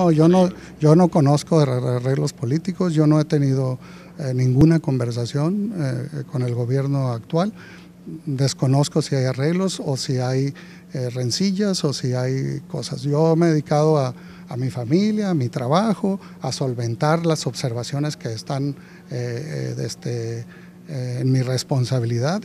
No, yo no, yo no conozco arreglos políticos, yo no he tenido eh, ninguna conversación eh, con el gobierno actual. Desconozco si hay arreglos o si hay eh, rencillas o si hay cosas. Yo me he dedicado a, mi familia, a mi trabajo, a solventar las observaciones que están este, en mi responsabilidad.